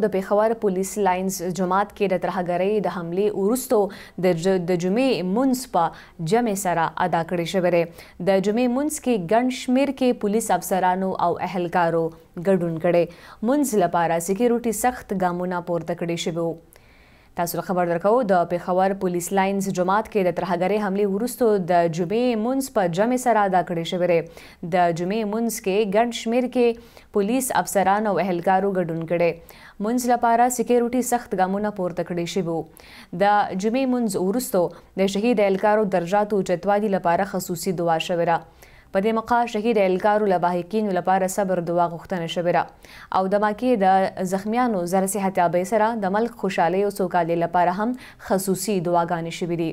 د پیښور پولیس لاینز جماعت کې د ترهګرۍ د حملې وروسته د د جمعې منځ په جمع سره ادا کړی شوی دی د جمعې منځ کې ګڼ شمیر کې پولیس افسرانو او اهلکارو ګډون کړي منځ لپاره سکیورټي سخت ګامونه پورته کړي شوي تاسو خبر درکو د پیښور پولیس لاینز جماعت کې د ترهګری حمله ورستو د جمعې منځ په جمع سره ادا کړې شوې د جمعې منځ کې ګڼ شمیر کې پولیس افسران او اهلکارو ګډون کړي منځ لپاره سکیورټي سخت ګامونه پورته کړي شوی د جمعې منځ ورستو د شهید اهلکارو درجاتو چتوادي لپاره خصوصي دعا شوره په دې مقا شهید الګارو لباهکینو لپاره صبر دعا غوښتنه شوې ده او د ماکی د زخمیانو زر صحت یابۍ سره د ملک خوشحالي او سوکالۍ لپاره هم خصوصي دعاګانې شوې دي